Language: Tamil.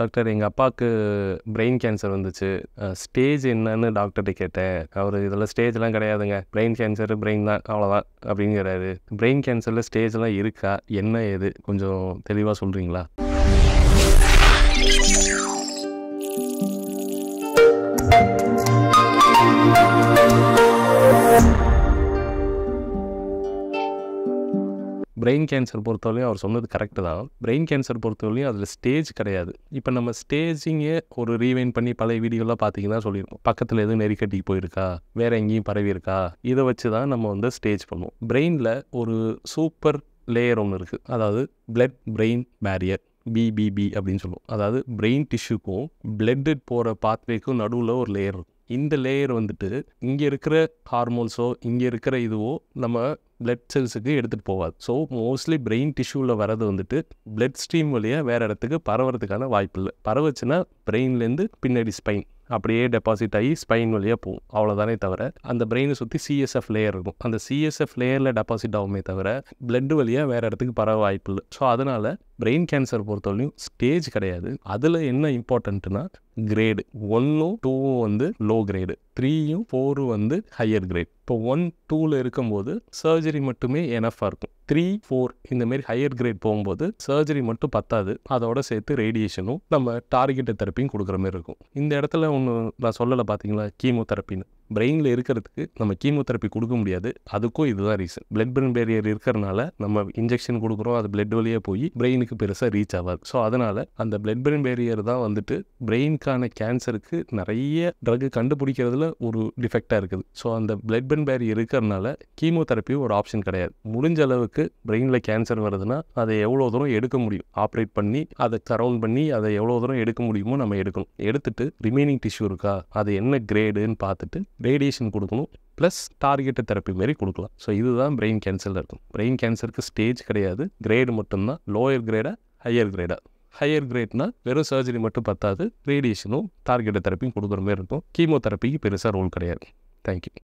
டாக்டர் எங்கள் அப்பாவுக்கு பிரெயின் கேன்சர் வந்துச்சு ஸ்டேஜ் என்னன்னு டாக்டர்கிட்ட கேட்டேன் அவர் இதெல்லாம் ஸ்டேஜ்லாம் கிடையாதுங்க பிரெயின் கேன்சர் பிரெயின் தான் அவ்வளோதான் அப்படிங்கிறாரு பிரெயின் கேன்சரில் ஸ்டேஜ்லாம் இருக்கா என்ன ஏது கொஞ்சம் தெளிவாக சொல்கிறீங்களா பிரெயின் கேன்சர் பொறுத்தவரையும் அவர் சொன்னது கரெக்டு தான் பிரெயின் கேன்சர் பொறுத்தவரையும் அதில் ஸ்டேஜ் கிடையாது இப்போ நம்ம ஸ்டேஜிங்கே ஒரு ரீவைன் பண்ணி பழைய வீடியோலாம் பார்த்தீங்கன்னா சொல்லியிருக்கோம் பக்கத்தில் எதுவும் நெறிக்கட்டி போயிருக்கா வேறு எங்கேயும் பரவி இருக்கா இதை வச்சு தான் நம்ம வந்து ஸ்டேஜ் பண்ணுவோம் பிரெயினில் ஒரு சூப்பர் லேயர் ஒன்று இருக்குது அதாவது பிளட் பிரெயின் பேரியர் பிபிபி அப்படின்னு சொல்லுவோம் அதாவது பிரெயின் டிஷ்யூக்கும் பிளட்டு போகிற பாத்வேக்கும் நடுவில் ஒரு லேயர் இருக்கும் இந்த லேயர் வந்துட்டு இங்கே இருக்கிற ஹார்மோன்ஸோ இங்கே இருக்கிற இதுவோ நம்ம பிளட் செல்ஸுக்கு எடுத்துகிட்டு போகாது ஸோ மோஸ்ட்லி பிரெயின் டிஷ்யூவில் வரது வந்துட்டு பிளட் ஸ்ட்ரீம் வழியாக வேறு இடத்துக்கு பரவறதுக்கான வாய்ப்பு இல்லை பரவச்சுன்னா பிரெயின்லேருந்து பின்னாடி ஸ்பைன் அப்படியே டெபாசிட் ஆகி ஸ்பைன் வழியாக போகும் அவ்வளோதானே தவிர அந்த பிரெயினை சுற்றி சிஎஸ்எஃப் லேயர் இருக்கும் அந்த சிஎஸ்எஃப் லேயரில் டெபாசிட் ஆகுமே தவிர பிளட் வழியாக வேறு இடத்துக்கு பரவ வாய்ப்பு இல்லை ஸோ அதனால் பிரெயின் கேன்சர் பொறுத்தவரையும் ஸ்டேஜ் கிடையாது அதில் என்ன இம்பார்ட்டண்ட்டுனா கிரேடு ஒன்றும் டூவும் வந்து லோ கிரேடு த்ரீயும் ஃபோரும் வந்து ஹையர் கிரேட் இப்போ ஒன் டூவில் இருக்கும்போது சர்ஜரி மட்டுமே எனஃபாக இருக்கும் த்ரீ ஃபோர் இந்த மாதிரி ஹையர் கிரேட் போகும்போது சர்ஜரி மட்டும் பத்தாது அதோட சேர்த்து ரேடியேஷனும் நம்ம டார்கெட் தெரப்பியும் கொடுக்குற மாதிரி இருக்கும் இந்த இடத்துல ஒன்று நான் சொல்லலை பார்த்தீங்களா கீமோ தெரப்பின்னு பிரெயினில் இருக்கிறதுக்கு நம்ம கீமோதெரப்பி கொடுக்க முடியாது அதுக்கும் இதுதான் ரீசன் பிளட் பிரெயின் பேரியர் இருக்கிறனால நம்ம இன்ஜெக்ஷன் கொடுக்குறோம் அது பிளட் வழியாக போய் பிரெயினுக்கு பெருசாக ரீச் ஆகாது ஸோ அதனால் அந்த பிளட் பிரெயின் பேரியர் தான் வந்துட்டு பிரெயினுக்கான கேன்சருக்கு நிறைய ட்ரக் கண்டுபிடிக்கிறதுல ஒரு டிஃபெக்டாக இருக்குது ஸோ அந்த பிளட் பிரெயின் பேரியர் இருக்கிறனால கீமோதெரப்பி ஒரு ஆப்ஷன் கிடையாது முடிஞ்ச அளவுக்கு பிரெயினில் கேன்சர் வருதுன்னா அதை எவ்வளோ தூரம் எடுக்க முடியும் ஆப்ரேட் பண்ணி அதை கரௌண்ட் பண்ணி அதை எவ்வளோ தூரம் எடுக்க முடியுமோ நம்ம எடுக்கணும் எடுத்துட்டு ரிமைனிங் டிஷ்யூ இருக்கா அது என்ன கிரேடுன்னு பார்த்துட்டு ரேடியேஷன் கொடுக்கணும் ப்ளஸ் டார்கெட்டு தெரப்பி மாரி கொடுக்கலாம் ஸோ இதுதான் பிரெயின் கேன்சரில் இருக்கும் பிரெயின் கேன்சருக்கு ஸ்டேஜ் கிடையாது கிரேடு மட்டும்தான் லோயர் கிரேடாக ஹையர் கிரேடாக ஹையர் கிரேட்னா வெறும் சர்ஜரி மட்டும் பத்தாது ரேடியேஷனும் டார்கெட்டு தெரப்பியும் கொடுக்குற மாதிரி இருக்கும் கீமோ தெரப்பிக்கு பெருசாக ரோல் கிடையாது தேங்க்யூ